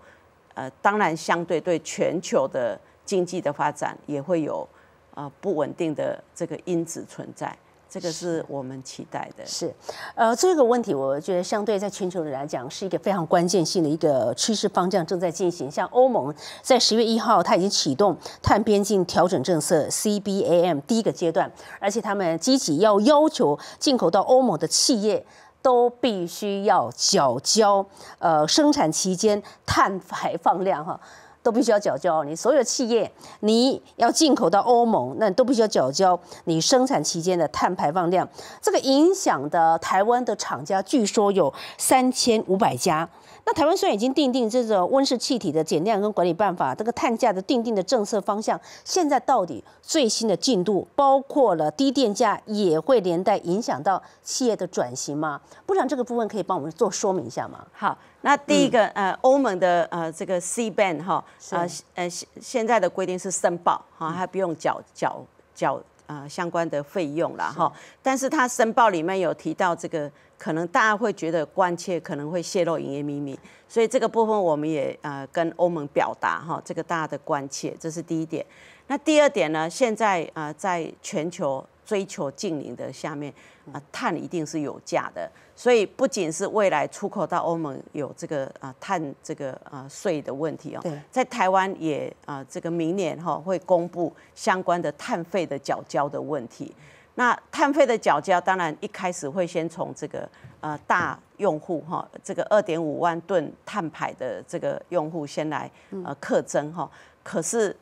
呃，当然相对对全球的。经济的发展也会有啊不稳定的这个因子存在，这个是我们期待的。是，呃，这个问题我觉得相对在全球人来讲是一个非常关键性的一个趋势方向正在进行。像欧盟在十月一号，它已经启动碳边境调整政策 （CBAM） 第一个阶段，而且他们积极要要求进口到欧盟的企业都必须要缴交呃生产期间碳排放量哈。都必须要缴交，你所有的企业，你要进口到欧盟，那都必须要缴交你生产期间的碳排放量。这个影响的台湾的厂家，据说有三千五百家。那台湾虽然已经定定这个温室气体的减量跟管理办法，这个碳价的定定的政策方向，现在到底最新的进度，包括了低电价也会连带影响到企业的转型吗？不然这个部分可以帮我们做说明一下吗？好，那第一个呃欧盟的呃这个 C ban 哈，呃呃现在的规定是申报哈，还不用缴缴缴。啊，相关的费用啦，哈，但是他申报里面有提到这个，可能大家会觉得关切，可能会泄露营业秘密，所以这个部分我们也呃跟欧盟表达哈，这个大家的关切，这是第一点。那第二点呢，现在啊在全球追求净零的下面，啊碳一定是有价的。所以不仅是未来出口到欧盟有这个啊碳这个啊税的问题哦，在台湾也啊这个明年哈会公布相关的碳费的缴交的问题。那碳费的缴交当然一开始会先从这个呃大用户哈，这个二点五万吨碳排的这个用户先来呃课征哈。可是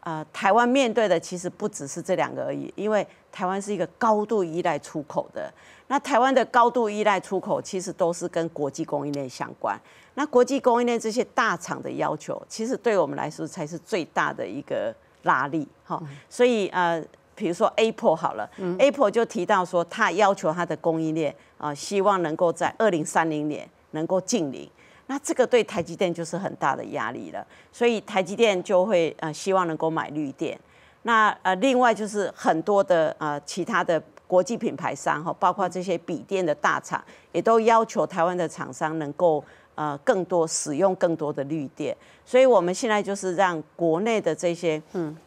呃，台湾面对的其实不只是这两个而已，因为台湾是一个高度依赖出口的。那台湾的高度依赖出口，其实都是跟国际供应链相关。那国际供应链这些大厂的要求，其实对我们来说才是最大的一个拉力。哈，所以呃，比如说 Apple 好了，Apple 就提到说，他要求他的供应链啊，希望能够在二零三零年能够净零。那这个对台积电就是很大的压力了，所以台积电就会呃希望能够买绿电。那呃另外就是很多的呃其他的国际品牌商哈，包括这些笔电的大厂，也都要求台湾的厂商能够呃更多使用更多的绿电。所以我们现在就是让国内的这些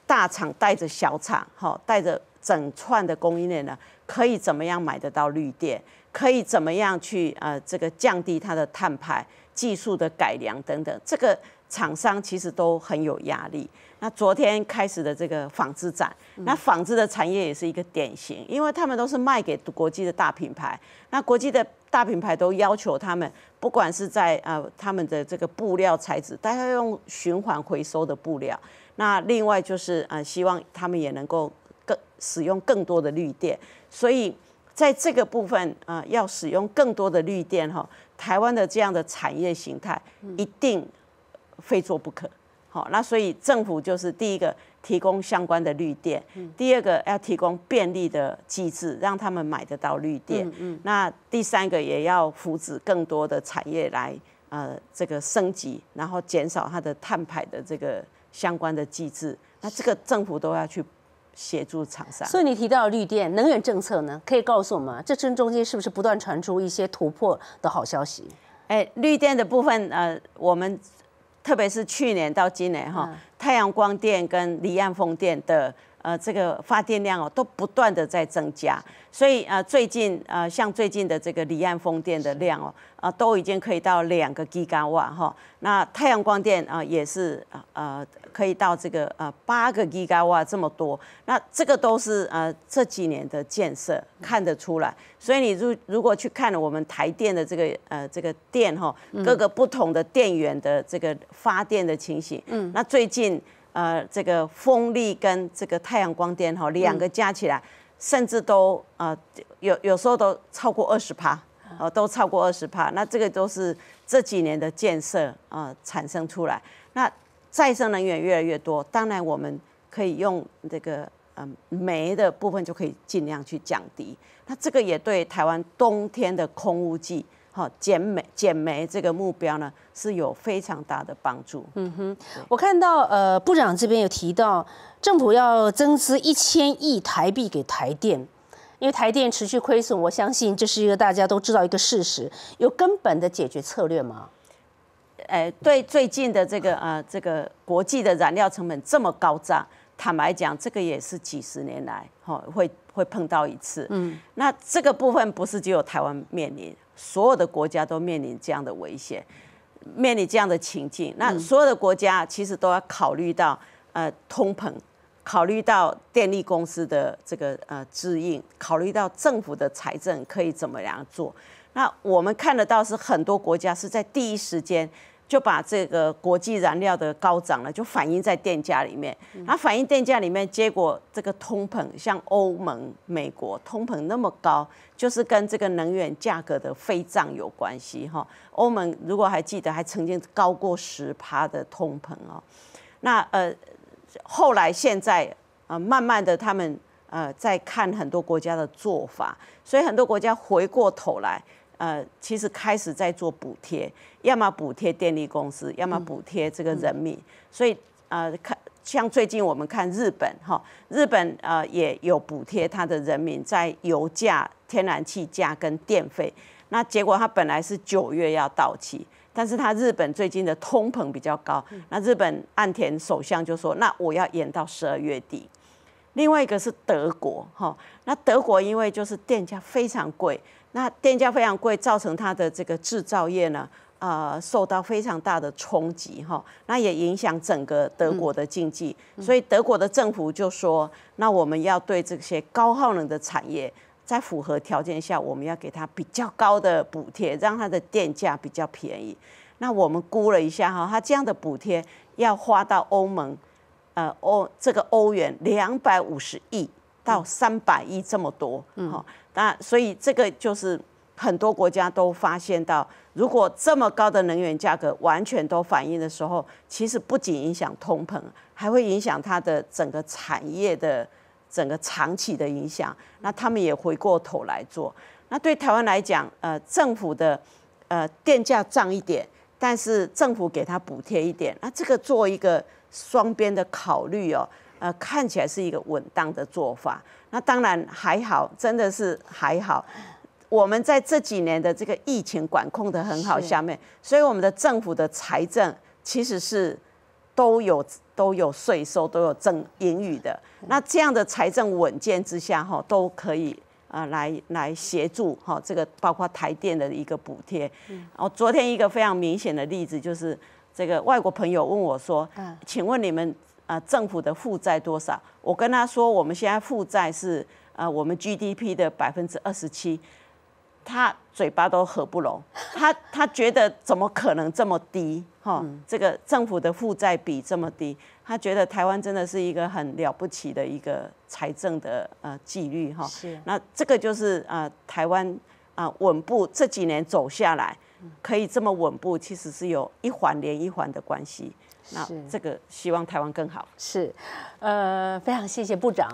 大厂带着小厂哈，带着整串的供应链呢，可以怎么样买得到绿电？可以怎么样去呃这个降低它的碳排？技术的改良等等，这个厂商其实都很有压力。那昨天开始的这个纺织展，那纺织的产业也是一个典型，因为他们都是卖给国际的大品牌。那国际的大品牌都要求他们，不管是在呃他们的这个布料材质，大家用循环回收的布料。那另外就是呃希望他们也能够更使用更多的绿电，所以。在这个部分，啊，要使用更多的绿电哈，台湾的这样的产业形态一定非做不可。好，那所以政府就是第一个提供相关的绿电，第二个要提供便利的机制，让他们买得到绿电。那第三个也要扶持更多的产业来，呃，这个升级，然后减少它的碳排的这个相关的机制。那这个政府都要去。协助厂商，所以你提到绿电能源政策呢，可以告诉我们，这正中间是不是不断传出一些突破的好消息？哎，绿电的部分，呃，我们特别是去年到今年哈，太阳光电跟离岸风电的。呃，这个发电量哦，都不断的在增加，所以呃，最近呃，像最近的这个离岸风电的量哦，啊，都已经可以到两个 G 瓦哈，那太阳光电啊，也是呃，可以到这个呃八个 G 瓦这么多，那这个都是呃这几年的建设看得出来，所以你如如果去看了我们台电的这个呃这个电哈，各个不同的电源的这个发电的情形，嗯，那最近。呃，这个风力跟这个太阳光电哈，两个加起来，甚至都呃有有时候都超过二十帕，哦，都超过二十帕。那这个都是这几年的建设啊产生出来。那再生能源越来越多，当然我们可以用这个嗯煤的部分就可以尽量去降低。那这个也对台湾冬天的空污季好减煤减煤这个目标呢是有非常大的帮助。嗯哼，我看到呃部长这边有提到，政府要增资一千亿台币给台电，因为台电持续亏损，我相信这是一个大家都知道一个事实。有根本的解决策略吗？呃，对最近的这个呃这个国际的燃料成本这么高涨，坦白讲，这个也是几十年来哈会。会碰到一次，嗯，那这个部分不是只有台湾面临，所有的国家都面临这样的危险，面临这样的情境。那所有的国家其实都要考虑到，呃，通膨，考虑到电力公司的这个呃制应，考虑到政府的财政可以怎么样做。那我们看得到是很多国家是在第一时间。就把这个国际燃料的高涨了，就反映在电价里面。那反映电价里面，结果这个通膨像欧盟、美国通膨那么高，就是跟这个能源价格的飞涨有关系哈。欧盟如果还记得，还曾经高过十趴的通膨哦。那呃，后来现在呃，慢慢的他们呃在看很多国家的做法，所以很多国家回过头来。呃，其实开始在做补贴，要么补贴电力公司，要么补贴这个人民。所以，呃，看像最近我们看日本哈，日本呃也有补贴它的人民在油价、天然气价跟电费。那结果它本来是九月要到期，但是它日本最近的通膨比较高。那日本岸田首相就说：“那我要延到十二月底。”另外一个是德国哈，那德国因为就是电价非常贵。那电价非常贵，造成它的这个制造业呢，呃，受到非常大的冲击哈。那也影响整个德国的经济，所以德国的政府就说，那我们要对这些高耗能的产业，在符合条件下，我们要给它比较高的补贴，让它的电价比较便宜。那我们估了一下哈，它这样的补贴要花到欧盟，呃，欧这个欧元两百五十亿到三百亿这么多，嗯。哈。那所以这个就是很多国家都发现到，如果这么高的能源价格完全都反映的时候，其实不仅影响通膨，还会影响它的整个产业的整个长期的影响。那他们也回过头来做。那对台湾来讲，呃，政府的呃电价涨一点，但是政府给他补贴一点，那这个做一个双边的考虑哦。呃，看起来是一个稳当的做法。那当然还好，真的是还好。我们在这几年的这个疫情管控的很好下面，所以我们的政府的财政其实是都有都有税收都有增盈余的。那这样的财政稳健之下，哈，都可以呃来来协助哈这个包括台电的一个补贴。哦，昨天一个非常明显的例子就是这个外国朋友问我说：“请问你们？”啊，政府的负债多少？我跟他说，我们现在负债是啊，我们 GDP 的百分之二十七，他嘴巴都合不拢。他他觉得怎么可能这么低？哈，这个政府的负债比这么低，他觉得台湾真的是一个很了不起的一个财政的呃纪律哈。是。那这个就是啊，台湾啊，稳步这几年走下来，可以这么稳步，其实是有一环连一环的关系。那这个希望台湾更好是，呃，非常谢谢部长。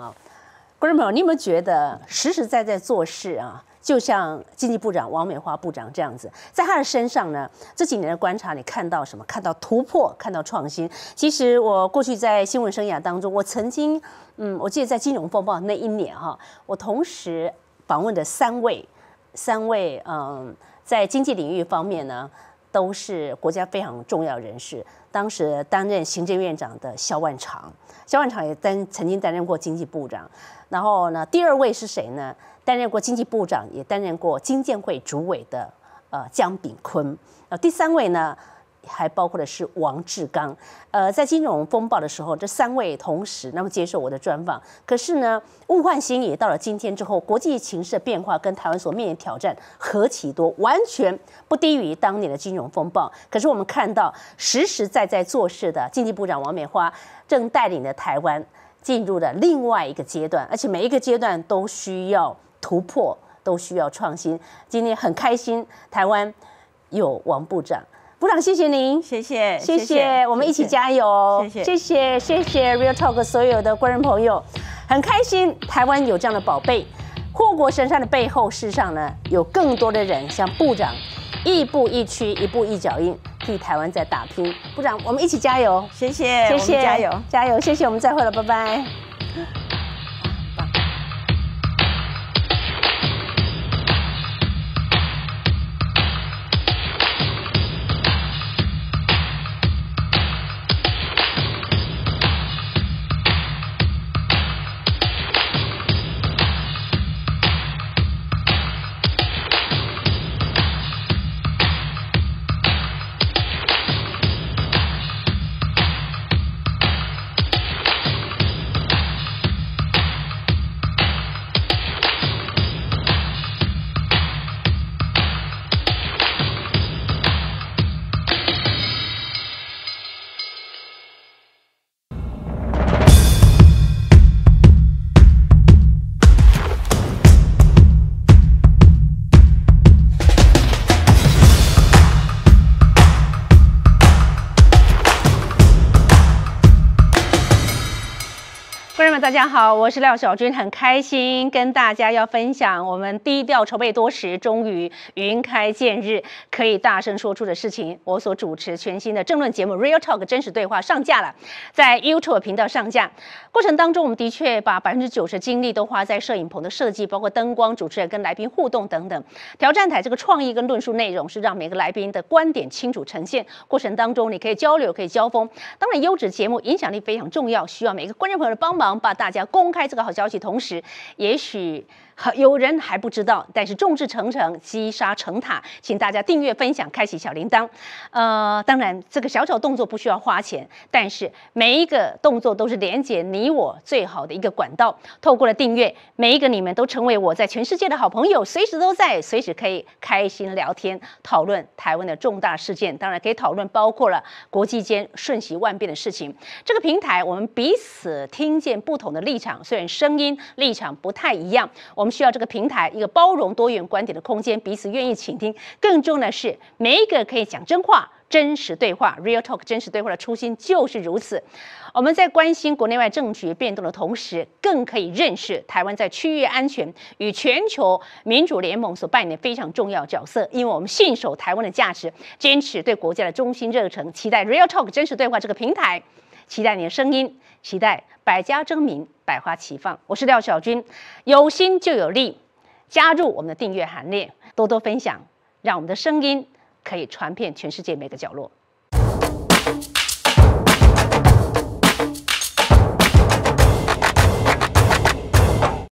g r a n d m 你有没有觉得实实在在做事啊？就像经济部长王美花部长这样子，在她的身上呢，这几年的观察，你看到什么？看到突破，看到创新。其实我过去在新闻生涯当中，我曾经，嗯，我记得在金融风暴那一年哈，我同时访问的三位，三位，嗯，在经济领域方面呢。都是国家非常重要人士。当时担任行政院长的肖万长，肖万长也担曾经担任过经济部长。然后呢，第二位是谁呢？担任过经济部长，也担任过经建会主委的呃姜炳坤。呃，第三位呢？还包括的是王志刚，呃，在金融风暴的时候，这三位同时那么接受我的专访。可是呢，物换星移到了今天之后，国际形势的变化跟台湾所面临的挑战何其多，完全不低于当年的金融风暴。可是我们看到实实在在做事的经济部长王美花，正带领着台湾进入了另外一个阶段，而且每一个阶段都需要突破，都需要创新。今天很开心，台湾有王部长。部长，谢谢您，谢谢，谢谢，我们一起加油，谢谢，谢谢，谢谢 Real Talk 所有的观众朋友，很开心，台湾有这样的宝贝，护国神山的背后，事实上呢，有更多的人像部长，一步一趋，一步一脚印，替台湾在打拼。部长，我们一起加油，谢谢，谢谢，加油，加油，谢谢，我们再会了，拜拜。大家好，我是廖小军，很开心跟大家要分享我们低调筹备多时，终于云开见日，可以大声说出的事情。我所主持全新的政论节目《Real Talk》真实对话上架了，在 YouTube 频道上架过程当中，我们的确把百分之九十精力都花在摄影棚的设计，包括灯光、主持人跟来宾互动等等。挑战台这个创意跟论述内容是让每个来宾的观点清楚呈现，过程当中你可以交流，可以交锋。当然，优质节目影响力非常重要，需要每个观众朋友的帮忙把。大家公开这个好消息，同时，也许。有人还不知道，但是众志成城，积沙成塔，请大家订阅、分享、开启小铃铛。呃，当然，这个小小动作不需要花钱，但是每一个动作都是连接你我最好的一个管道。透过了订阅，每一个你们都成为我在全世界的好朋友，随时都在，随时可以开心聊天，讨论台湾的重大事件，当然可以讨论包括了国际间瞬息万变的事情。这个平台，我们彼此听见不同的立场，虽然声音立场不太一样，我们。需要这个平台一个包容多元观点的空间，彼此愿意倾听。更重要的是，每一个可以讲真话、真实对话 （real talk） 真实对话的初心就是如此。我们在关心国内外政局变动的同时，更可以认识台湾在区域安全与全球民主联盟所扮演的非常重要角色。因为我们信守台湾的价值，坚持对国家的忠心热诚，期待 real talk 真实对话这个平台，期待你的声音。期待百家争鸣，百花齐放。我是廖小军，有心就有力，加入我们的订阅行列，多多分享，让我们的声音可以传遍全世界每个角落。